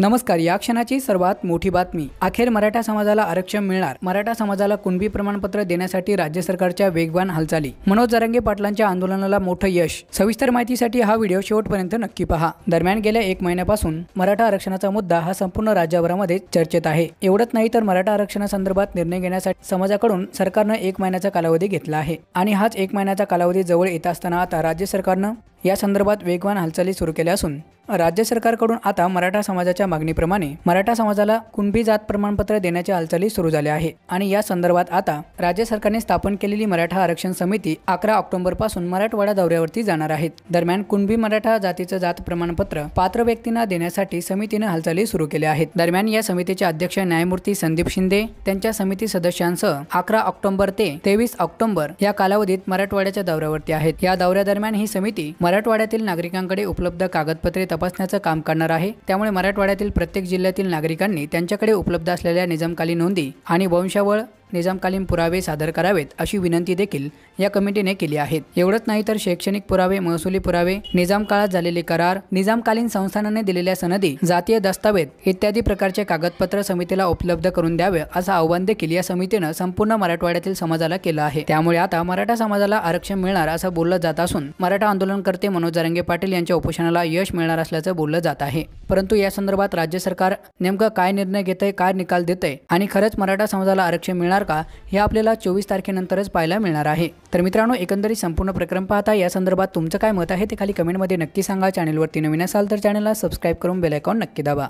नमस्कार या क्षणाची सर्वात मोठी बातमी अखेर मराठा समाजाला आरक्षण मिळणार मराठा समाजाला कुणबी प्रमाणपत्र देण्यासाठी राज्य सरकारच्या वेगवान हालचाली मनोज जरंगे पाटलांच्या आंदोलनाला मोठं यश सविस्तर माहितीसाठी हा व्हिडिओ शेवटपर्यंत नक्की पहा दरम्यान गेल्या एक महिन्यापासून मराठा आरक्षणाचा मुद्दा हा संपूर्ण राज्यभरामध्ये चर्चेत आहे एवढंच नाही तर मराठा आरक्षणासंदर्भात निर्णय घेण्यासाठी समाजाकडून सरकारनं एक महिन्याचा कालावधी घेतला आहे आणि हाच एक महिन्याचा कालावधी जवळ येत असताना आता राज्य सरकारनं या संदर्भात वेगवान हालचाली सुरू केल्या असून राज्य सरकारकडून आता मराठा समाजाच्या मागणीप्रमाणे मराठा समाजाला कुणबी जात प्रमाणपत्र देण्याच्या हालचाली सुरू झाल्या आहे आणि या संदर्भात आता राज्य सरकारने स्थापन केलेली मराठा आरक्षण समिती अकरा ऑक्टोबरपासून मराठवाडा दौऱ्यावरती जाणार आहेत दरम्यान कुणबी मराठा जातीचं जात प्रमाणपत्र पात्र व्यक्तींना देण्यासाठी समितीनं हालचाली सुरू केल्या आहेत दरम्यान या समितीचे अध्यक्ष न्यायमूर्ती संदीप शिंदे त्यांच्या समिती सदस्यांसह अकरा ऑक्टोबर ते तेवीस ऑक्टोबर या कालावधीत मराठवाड्याच्या दौऱ्यावरती आहेत या दौऱ्यादरम्यान ही समिती मराठवाड्यातील नागरिकांकडे उपलब्ध कागदपत्रे तपासण्याचं काम करणार आहे त्यामुळे मराठवाड्यातील प्रत्येक जिल्ह्यातील नागरिकांनी त्यांच्याकडे उपलब्ध असलेल्या निजामकालीन नोंदी आणि वंशावळ निजामकालीन पुरावे सादर करावेत अशी विनंती देखील या कमिटीने केली आहे एवढंच नाही तर शैक्षणिक पुरावे महसुली पुरावे निजाम काळात झालेले करार निजामकालीन संस्थानाने दिलेल्या सनदी जातीय दस्तावेज इत्यादी प्रकारचे कागदपत्र समितीला उपलब्ध करून द्यावे असं आव्हान देखील या समितीनं संपूर्ण मराठवाड्यातील समाजाला केलं आहे त्यामुळे आता मराठा समाजाला आरक्षण मिळणार असं बोललं जात असून मराठा आंदोलनकर्ते मनोज जारंगे पाटील यांच्या उपोषणाला यश मिळणार असल्याचं बोललं जात आहे परंतु या संदर्भात राज्य सरकार नेमकं काय निर्णय घेतंय काय निकाल देतंय आणि खरंच मराठा समाजाला आरक्षण मिळणार होणार का हे आपल्याला चोवीस तारखेनंतरच पाहायला मिळणार आहे तर मित्रांनो एकंदरीत संपूर्ण प्रक्रम पाहता या संदर्भात तुमचं काय मत आहे ते खाली कमेंटमध्ये नक्की सांगा चॅनेलवरती नवीन असाल तर चॅनलला सबस्क्राईब करून बेलायकॉन नक्की दाबा